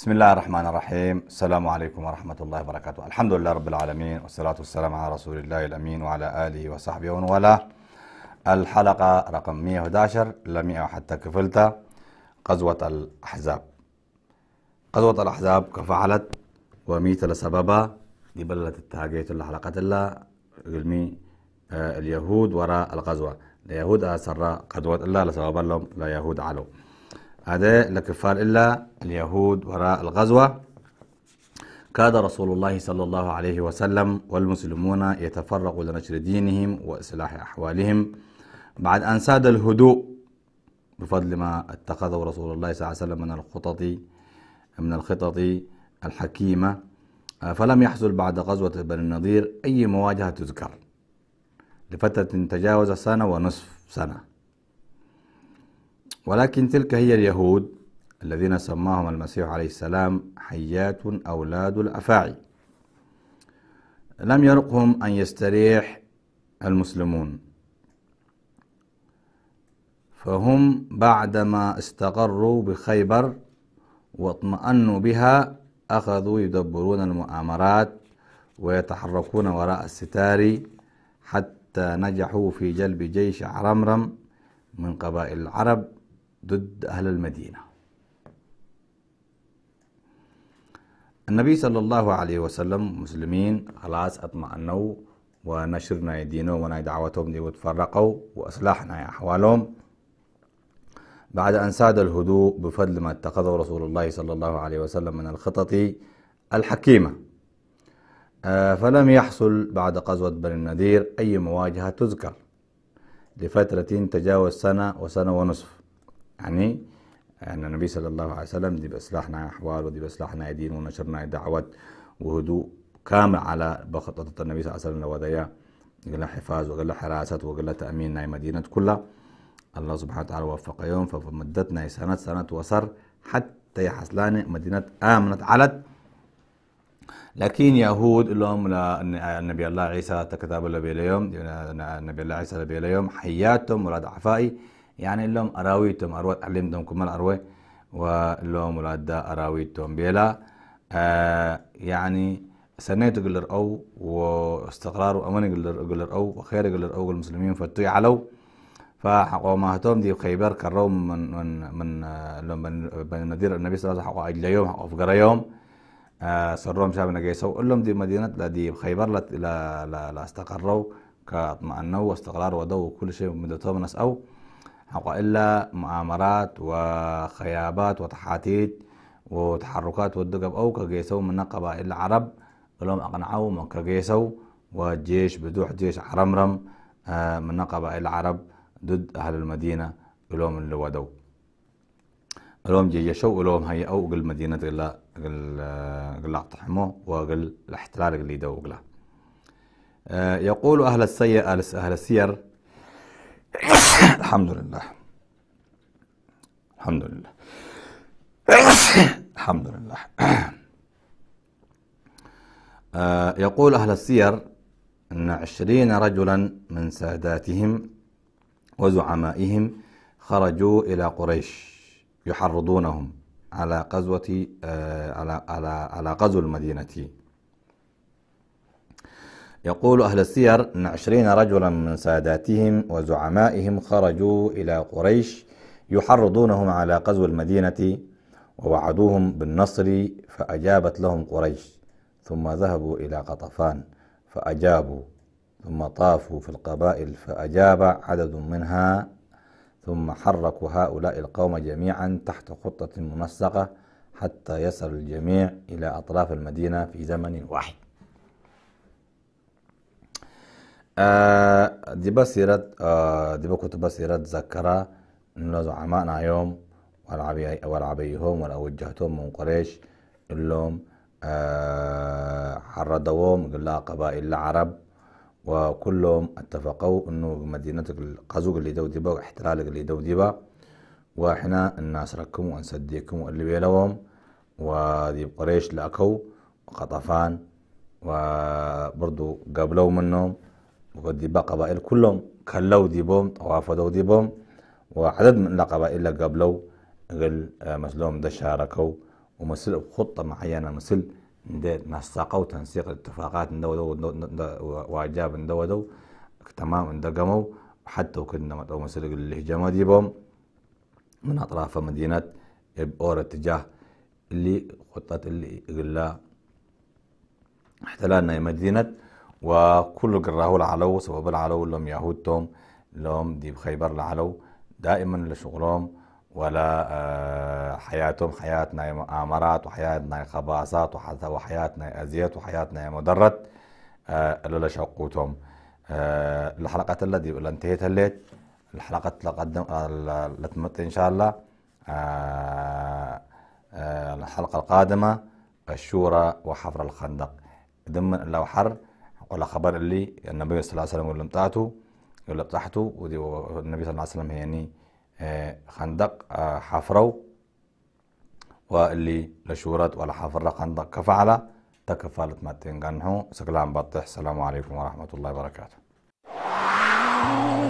بسم الله الرحمن الرحيم السلام عليكم ورحمة الله وبركاته الحمد لله رب العالمين والصلاة والسلام على رسول الله الأمين وعلى آله وصحبه ومن والاه الحلقة رقم 111 ل 100 حتى كفلت غزوة الأحزاب غزوة الأحزاب كفعلت وميت لسببها قبلت التهاجيت الحلقة الله علمي اليهود وراء الغزوة اليهود أسر قدوة الله لسبب لهم لا يهود علو هذا لكفار إلا اليهود وراء الغزوة كاد رسول الله صلى الله عليه وسلم والمسلمون يتفرقوا لنشر دينهم وإصلاح أحوالهم بعد أن ساد الهدوء بفضل ما اتخذه رسول الله صلى الله عليه وسلم من الخطط من الخطط الحكيمة فلم يحصل بعد غزوة بني النضير أي مواجهة تذكر لفترة تجاوز سنة ونصف سنة ولكن تلك هي اليهود الذين سماهم المسيح عليه السلام حيات أولاد الأفاعي لم يرقهم أن يستريح المسلمون فهم بعدما استقروا بخيبر واطمأنوا بها أخذوا يدبرون المؤامرات ويتحركون وراء الستار حتى نجحوا في جلب جيش عرمرم من قبائل العرب ضد أهل المدينة النبي صلى الله عليه وسلم مسلمين خلاص أطمأنوا ونشرنا دينهم ونا دعوتهم دي وتفرقوا وأصلحنا أحوالهم بعد أن ساد الهدوء بفضل ما اتخذه رسول الله صلى الله عليه وسلم من الخطط الحكيمة آه، فلم يحصل بعد قزوة بني النذير أي مواجهة تذكر لفترة تجاوز سنة وسنة ونصف يعني أن النبي صلى الله عليه وسلم دي بإصلاحنا أحوال ودي بإصلاحنا دين ونشرنا دعوات وهدوء كامل على بخطة النبي صلى الله عليه وسلم وديا قال حفاظ وقال حراسة وقال تأمين ناي مدينة كلها الله سبحانه وتعالى وفق يوم فمدتنا سنة سنة وصر حتى يحصلان مدينة آمنت علت لكن يهود لهم النبي الله عيسى تكتاب اليوم النبي الله عيسى اليوم حياتهم ولا ضعفائي يعني اللهم أراويتهم أروات علمتهم كمان أروي واللهم ولادة أراويتهم بيلا آه يعني سنيت قلر أو واستقرار وأمان قلر أو وخير قلر أو المسلمين فتوي فتو يعلو هتوم دي خيبر كروم من من من آه، لما بن نذير النبي صلى الله عليه وسلم حقوا يوم حقوا فقر يوم آه سرهم شاب نجيسو كلهم دي مدينة لا دي خيبر لا لا لا استقروا كاطمأنوا واستقرار ودو وكل شيء من مدتهم أو حقائل مؤامرات وخيابات وتحاتيت وتحركات والدقب أو كجيسو من قبائل العرب لهم أقنعوا من كجيسو والجيش بدوح جيش عرمرم آه، من قبائل العرب ضد أهل المدينة لهم اللي ودوا لهم جيشوا لهم أو قل مدينة قل قل آه، اقتحموا وقل الاحتلال قل يدوا قل آه، يقول أهل السير أهل السير الحمد لله الحمد لله الحمد لله آه، يقول أهل السير أن عشرين رجلا من ساداتهم وزعمائهم خرجوا إلى قريش يحرضونهم على غزوة آه، على على على غزو المدينة يقول أهل السير أن عشرين رجلا من ساداتهم وزعمائهم خرجوا إلى قريش يحرضونهم على غزو المدينة ووعدوهم بالنصر فأجابت لهم قريش ثم ذهبوا إلى قطفان فأجابوا ثم طافوا في القبائل فأجاب عدد منها ثم حركوا هؤلاء القوم جميعا تحت خطة منسقة حتى يصل الجميع إلى أطراف المدينة في زمن واحد آه، ديبا سيرة آه، ديبا كتب سيرة ذكرى إنه زعماءنا يوم والعبي والعبيهم والأوجهتهم من قريش اللهم حردوهم آه، قلا قبائل العرب وكلهم اتفقوا انه مدينة القزوق اللي دو ديبا احتلال اللي دو ديبا واحنا الناس ركم وانسديكم واللي بيلوهم وديب قريش لأكو وخطفان وبرضو قبلوا منهم وديبا قبائل كلهم كلو ديبوم توافدوا ديبوم وعدد من القبائل اللي قبلوا غل آه، مسلوم ده شاركوا ومسل خطة معينة مسل ده مساقوا تنسيق الاتفاقات ندو وعجاب ندو دو تمام اندقموا حتى وكنا مطلوب مسل الهجمة ديبوم من أطراف مدينة بأور اتجاه اللي خطة اللي قلا احتلالنا مدينة وكل جراهو العلو سبب العلو لهم يهودهم لهم دي بخيبر العلو دائما لشغلهم ولا آه، حياتهم حياتنا مؤامرات وحياتنا خباصات وحياتنا ازيات وحياتنا مدرة آه، الا لولا آه، الحلقة التي انتهيت الليل الحلقة تقدم لتمت إن شاء الله الحلقة القادمة الشورى وحفر الخندق ضمن لو حر ولا خبر اللي النبي صلى الله عليه وسلم ولا بتاعته ولا بتاعته ودي النبي صلى الله عليه وسلم يعني آه، خندق آه، حفره واللي لشورت ولا حفر خندق كفعل تكفلت ما تنقنحو سكلام بطح السلام عليكم ورحمة الله وبركاته